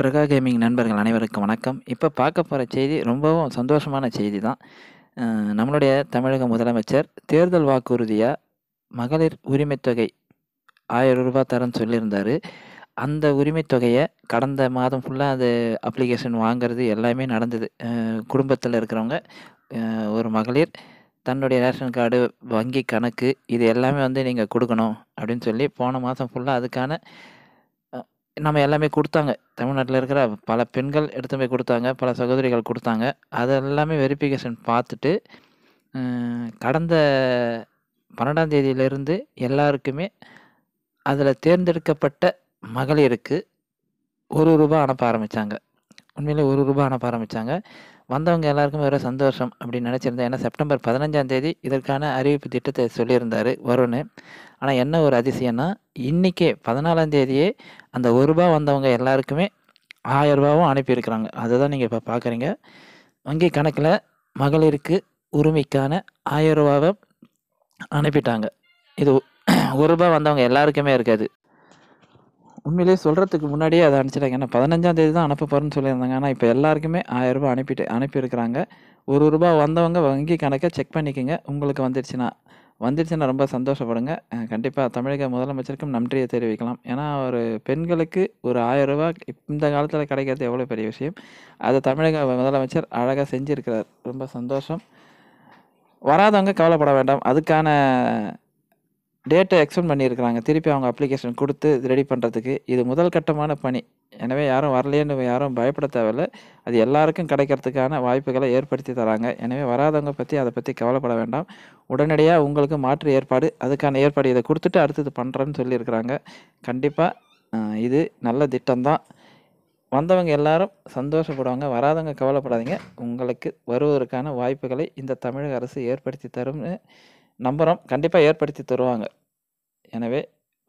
பிரகா gaming நண்பர்கள் அனைவருக்கும் வணக்கம் இப்போ பார்க்க போகிற செய்தி ரொம்பவும் சந்தோஷமான செய்தி தான் நம்மளுடைய தமிழக முதலமைச்சர் தேர்தல் வாக்குறுதியாக மகளிர் உரிமைத்தொகை ஆயிரம் ரூபாய் தரேன்னு சொல்லியிருந்தார் அந்த உரிமைத்தொகையை கடந்த மாதம் ஃபுல்லாக அது அப்ளிகேஷன் வாங்கிறது எல்லாமே நடந்தது குடும்பத்தில் இருக்கிறவங்க ஒரு மகளிர் தன்னுடைய ரேஷன் கார்டு வங்கி கணக்கு இது எல்லாமே வந்து நீங்கள் கொடுக்கணும் அப்படின்னு சொல்லி போன மாதம் ஃபுல்லாக அதுக்கான நம்ம எல்லாமே கொடுத்தாங்க தமிழ்நாட்டில் இருக்கிற பல பெண்கள் எடுத்து போய் கொடுத்தாங்க பல சகோதரிகள் கொடுத்தாங்க அது எல்லாமே வெரிஃபிகேஷன் பார்த்துட்டு கடந்த பன்னெண்டாம் தேதியிலிருந்து எல்லாருக்குமே அதில் தேர்ந்தெடுக்கப்பட்ட மகளிருக்கு ஒரு ரூபா அனுப்ப ஆரம்பித்தாங்க உண்மையிலே ஒரு ரூபா அனுப்ப ஆரம்பித்தாங்க வந்தவங்க எல்லாருக்குமே ஒரு சந்தோஷம் அப்படின்னு நினச்சிருந்தேன் ஏன்னா செப்டம்பர் பதினஞ்சாம் தேதி இதற்கான அறிவிப்பு திட்டத்தை சொல்லியிருந்தார் வருண் ஆனால் என்ன ஒரு அதிசயம்னா இன்றைக்கே பதினாலாம் தேதியே அந்த ஒரு ரூபா வந்தவங்க எல்லாருக்குமே ஆயிரம் ரூபாவும் அனுப்பியிருக்கிறாங்க அதுதான் நீங்கள் இப்போ பார்க்குறீங்க வங்கி கணக்கில் மகளிருக்கு உரிமைக்கான ஆயிரம் ரூபாவை அனுப்பிட்டாங்க இது ஒரு ரூபா வந்தவங்க எல்லாருக்குமே இருக்காது உண்மையிலேயே சொல்கிறதுக்கு முன்னாடியே அதை அனுப்பிச்சிட்டாங்க ஏன்னா பதினஞ்சாம் தேதி தான் அனுப்ப போகிறேன்னு சொல்லியிருந்தாங்க ஆனால் இப்போ எல்லாருக்குமே ஆயிரரூபா அனுப்பிட்டு அனுப்பியிருக்கிறாங்க ஒரு ரூபா வந்தவங்க வங்கி கணக்கை செக் பண்ணிக்கோங்க உங்களுக்கு வந்துடுச்சுன்னா வந்துடுச்சுன்னா ரொம்ப சந்தோஷப்படுங்க கண்டிப்பாக தமிழக முதலமைச்சருக்கும் நன்றியை தெரிவிக்கலாம் ஏன்னா ஒரு பெண்களுக்கு ஒரு ஆயிரம் ரூபா இந்த காலத்தில் கிடைக்கிறது எவ்வளோ பெரிய விஷயம் அதை தமிழக முதலமைச்சர் அழகாக செஞ்சுருக்கிறார் ரொம்ப சந்தோஷம் வராதவங்க கவலைப்பட வேண்டாம் அதுக்கான டேட்டை எக்ஸ்டெண்ட் பண்ணியிருக்கிறாங்க திருப்பி அவங்க அப்ளிகேஷன் கொடுத்து ரெடி பண்ணுறதுக்கு இது முதல் கட்டமான பணி எனவே யாரும் வரலையேன்னு யாரும் பயப்பட தேவையில்ல அது எல்லாருக்கும் கிடைக்கிறதுக்கான வாய்ப்புகளை ஏற்படுத்தி தராங்க எனவே வராதவங்க பற்றி அதை பற்றி கவலைப்பட வேண்டாம் உடனடியாக உங்களுக்கு மாற்று ஏற்பாடு அதுக்கான ஏற்பாடு இதை கொடுத்துட்டு அடுத்தது பண்ணுறேன்னு சொல்லியிருக்கிறாங்க கண்டிப்பாக இது நல்ல திட்டம்தான் வந்தவங்க எல்லாரும் சந்தோஷப்படுவாங்க வராதவங்க கவலைப்படாதீங்க உங்களுக்கு வருவதற்கான வாய்ப்புகளை இந்த தமிழக அரசு ஏற்படுத்தி தரும்னு நம்புகிறோம் கண்டிப்பாக ஏற்படுத்தி தருவாங்க எனவே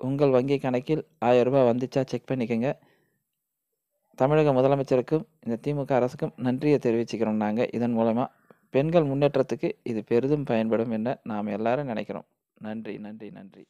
உங்கள் வங்கி கணக்கில் ஆயிரம் ரூபாய் வந்துச்சா செக் பண்ணிக்கோங்க தமிழக முதலமைச்சருக்கும் இந்த திமுக அரசுக்கும் நன்றியை தெரிவிச்சுக்கிறோம் நாங்கள் இதன் மூலமாக பெண்கள் முன்னேற்றத்துக்கு இது பெரிதும் பயன்படும் என்று நாம் எல்லாரும் நினைக்கிறோம் நன்றி நன்றி நன்றி